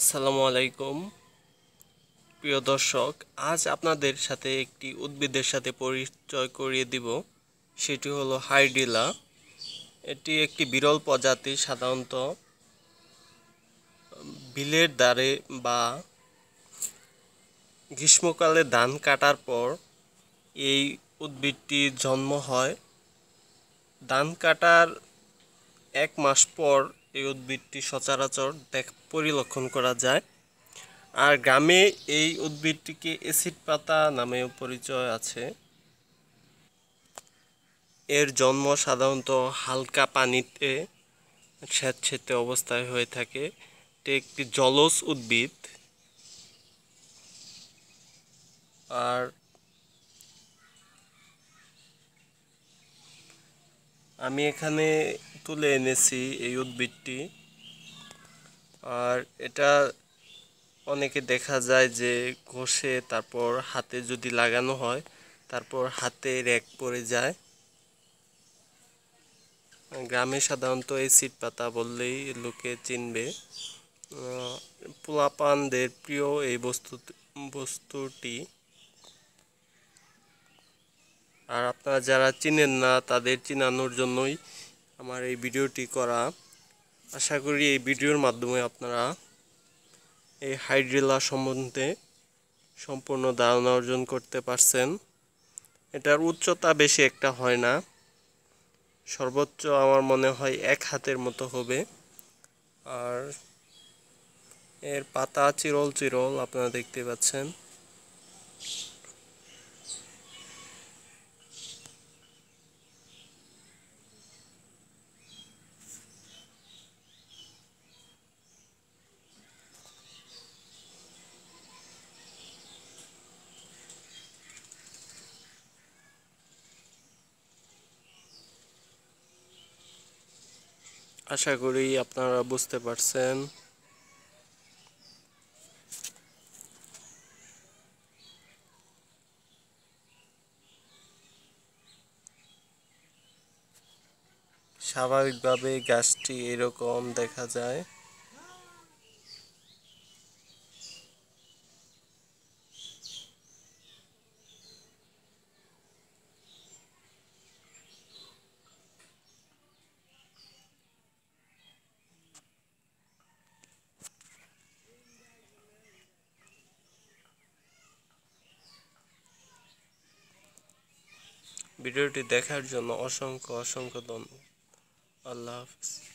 আসসালামু আলাইকুম প্রিয় দর্শক আজ আপনাদের সাথে একটি উদ্ভিদের সাথে পরিচয় করিয়ে দিব সেটি হলো হাইডিলা এটি একটি বিরল প্রজাতি সাধারণত বিলের দ্বারে বা গ্রীষ্মকালে ধান কাটার পর এই উদ্ভিদটি জন্ম হয় ধান কাটার এক মাস পর এই উদ্ভিদটি সচরাচর দেখ পরিলক্ষণ করা যায় আর গ্রামে এই উদ্ভিদটিকে এসিড পাতা নামেও পরিচয় আছে এর জন্ম সাধারণত হালকা পানিতে স্যাঁতস্যাঁতে অবস্থায় হয়ে থাকে এটি একটি জলজ উদ্ভিদ আর আমি এখানে তুলে এনেছি এই উদ্ভিদটি আর এটা অনেকে দেখা যায় যে ঘষে তারপর হাতে যদি লাগানো হয় তারপর হাতে র্যাক পড়ে যায় গ্রামে সাধারণত এই সিট পাতা বললেই লোকে চিনবে পোলাপানদের প্রিয় এই বস্তু বস্তুটি আর আপনারা যারা চিনেন না তাদের চিনানোর জন্যই আমার এই ভিডিওটি করা আশা করি এই ভিডিওর মাধ্যমে আপনারা এই হাইড্রিলা সম্বন্ধে সম্পূর্ণ ধারণা অর্জন করতে পারছেন এটার উচ্চতা বেশি একটা হয় না সর্বোচ্চ আমার মনে হয় এক হাতের মতো হবে আর এর পাতা চিরল চিরল আপনারা দেখতে পাচ্ছেন আশা করি আপনারা বুঝতে পারছেন স্বাভাবিকভাবে গাছটি এরকম দেখা যায় ভিডিওটি দেখার জন্য অসংখ্য অসংখ্য ধন্যবাদ আল্লাহ হাফিজ